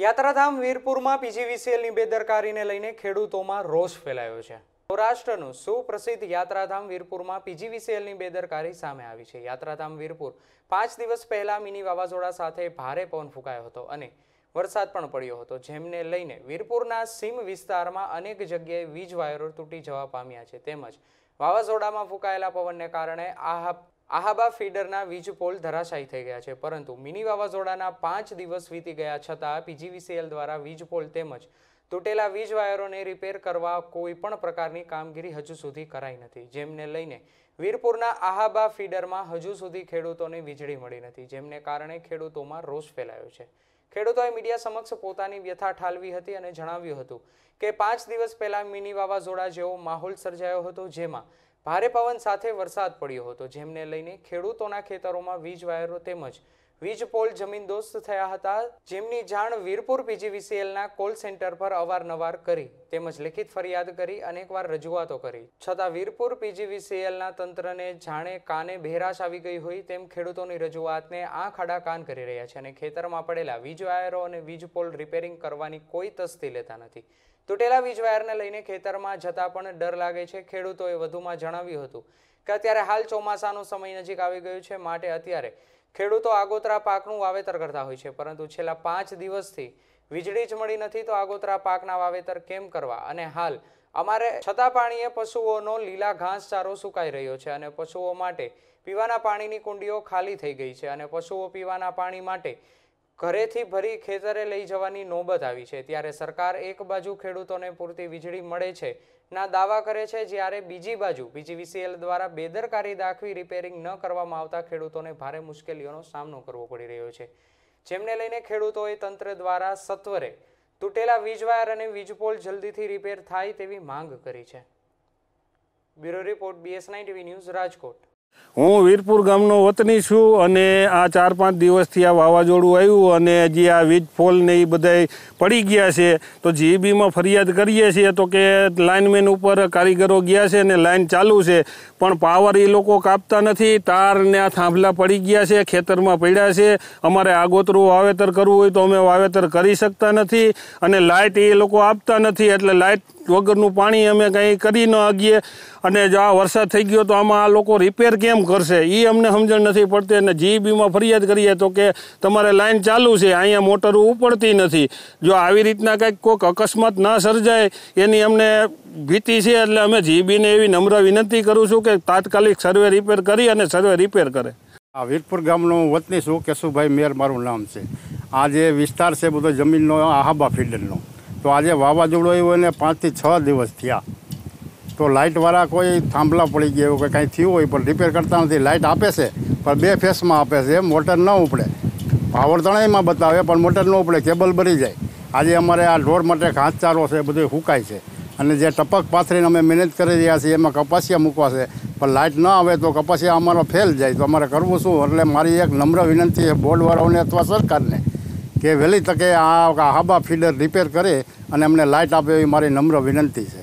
યાત્રાધામ વીરપુરમાં પીજીવીસીએલની બેદરકારીને લઈને ખેડૂતોમાં રોષ ફેલાયો છે સૌરાષ્ટ્રનું સુપ્રસિદ્ધ યાત્રાધામ વીરપુરમાં પીજીવીસીએલની બેદરકારી સામે આવી છે યાત્રાધામ વીરપુર પાંચ દિવસ પહેલા મિની વાવાઝોડા સાથે ભારે પવન ફૂંકાયો હતો અને વરસાદ પણ પડ્યો હતો જેમને લઈને વીરપુરના સીમ વિસ્તારમાં અનેક જગ્યાએ વીજ વાયરો તૂટી જવા પામ્યા છે તેમજ વાવાઝોડામાં ફૂંકાયેલા પવનને કારણે આહા આહાબા ફીડરના વીજ પોલ ધરાશાયી થઈ ગયા છે પરંતુ મિની વાવાઝોડાના પાંચ દિવસ વીતી ગયા છતાં પીજીવીસીએલ દ્વારા વીજ પોલ તેમજ તૂટેલા વીજ વાયરોને રિપેર કરવા કોઈ પણ પ્રકારની કામગીરી હજુ સુધી કરાઈ નથી જેમને લઈને વીરપુરના આહાબા ફીડરમાં હજુ સુધી ખેડૂતોને વીજળી મળી નથી જેમને કારણે ખેડૂતોમાં રોષ ફેલાયો છે ખેડૂતોએ મીડિયા સમક્ષ પોતાની વ્યથા ઠાલવી હતી અને જણાવ્યું હતું કે પાંચ દિવસ પહેલાં મિની વાવાઝોડા જેવો માહોલ સર્જાયો હતો જેમાં ભારે પવન સાથે વરસાદ પડ્યો હતો જેમને લઈને ખેડૂતોના ખેતરોમાં વીજ વાયરો તેમજ વીજ પોલ જમીન દોસ્ત થયા હતા જેમની જાણ વીરપુર પીજીવીસીએલના કોલ સેન્ટર પર અવારનવાર કરી તેમજ લેખિત ફરિયાદ કરી અનેકવાર રજૂઆતો કરી છતાં વીરપુર પીજીવીસીએલના તંત્રને જાણે કાને બહેરાશ આવી ગઈ હોય તેમ ખેડૂતોની રજૂઆતને આંખ આડા કાન કરી રહ્યા છે અને ખેતરમાં પડેલા વીજ વાયરો અને વીજ પોલ રિપેરિંગ કરવાની કોઈ તસ્તી લેતા નથી તૂટેલા વીજ વાયરને લઈને ખેતરમાં જતા પણ ડર લાગે છે ખેડૂતોએ વધુમાં જણાવ્યું હતું કે અત્યારે હાલ ચોમાસાનો સમય નજીક આવી ગયો છે માટે અત્યારે ખેડૂતો આગોતરા પાકનું વાવેતર કરતા હોય છે પરંતુ છેલ્લા પાંચ દિવસથી વીજળી જ મળી નથી તો આગોતરા પાકના વાવેતર કેમ કરવા અને હાલ અમારે છતાં પાણીએ પશુઓનો લીલા ઘાસ ચારો સુકાઈ રહ્યો છે અને પશુઓ માટે પીવાના પાણીની કુંડીઓ ખાલી થઈ ગઈ છે અને પશુઓ પીવાના પાણી માટે ઘરેથી ભરી ખેતરે લઈ જવાની નોબત આવી છે ત્યારે સરકાર એક બાજુ ખેડૂતોને પૂરતી વીજળી મળે છે ના દાવા કરે છે જ્યારે બીજી બાજુ બીજીવીસીએલ દ્વારા બેદરકારી દાખવી રિપેરિંગ ન કરવામાં આવતા ખેડૂતોને ભારે મુશ્કેલીઓનો સામનો કરવો પડી રહ્યો છે જેમને લઈને ખેડૂતોએ તંત્ર દ્વારા સત્વરે તૂટેલા વીજવાયર અને વીજપોલ જલ્દીથી રિપેર થાય તેવી માંગ કરી છે bureau report BS nine TV news Rajkot હું વીરપુર ગામનો વતની છું અને આ ચાર પાંચ દિવસથી આ વાવાઝોડું આવ્યું અને હજી આ વીજ ફોલ ને એ બધા પડી ગયા છે તો જીબીમાં ફરિયાદ કરીએ છીએ તો કે લાઇનમેન ઉપર કારીગરો ગયા છે ને લાઇન ચાલુ છે પણ પાવર એ લોકો કાપતા નથી તાર ને આ થાંભલા પડી ગયા છે ખેતરમાં પડ્યા છે અમારે આગોતરું વાવેતર કરવું હોય તો અમે વાવેતર કરી શકતા નથી અને લાઇટ એ લોકો આપતા નથી એટલે લાઇટ વગરનું પાણી અમે કંઈ કરી ન શકીએ અને જો આ વરસાદ થઈ ગયો તો આમાં આ લોકો રિપેર કેમ કરશે એ અમને સમજણ નથી પડતી અને જીઈબીમાં ફરિયાદ કરીએ તો કે તમારે લાઇન ચાલુ છે અહીંયા મોટર ઉપડતી નથી જો આવી રીતના કંઈક કોઈક અકસ્માત ન સર્જાય એની અમને ભીતિ છે એટલે અમે જીબીને એવી નમ્ર વિનંતી કરું છું કે તાત્કાલિક સર્વે રિપેર કરી અને સર્વે રિપેર કરે આ વીરપુર ગામનો વતની છું કેશુભાઈ મેર મારું નામ છે આ જે વિસ્તાર છે બધો જમીનનો આહાબા ફિલ્ડરનો તો આજે વાવાઝોડું આવ્યું એને પાંચથી છ દિવસ થયા તો લાઇટવાળા કોઈ થાંભલા પડી ગયા એવું કંઈ થયું હોય પણ રિપેર કરતા નથી લાઇટ આપે છે પણ બે ફેસમાં આપે છે મોટર ન ઉપડે પાવર ત્રણેયમાં બતાવે પણ મોટર ન ઉપડે કેબલ બરી જાય આજે અમારે આ ઢોર માટે ઘાસચારો છે બધું હુકાય છે અને જે ટપક પાથરીને અમે મહેનત કરી રહ્યા છીએ એમાં કપાસિયા મૂકવા છે પણ લાઇટ ન આવે તો કપાસિયા અમારો ફેલ જાય તો અમારે કરવું શું એટલે મારી એક નમ્ર વિનંતી છે બોર્ડવાળાઓને અથવા સરકારને કે વહેલી તકે આ હાબા ફીડર રિપેર કરે અને અમને લાઇટ આપે એવી મારી નમ્ર વિનંતી છે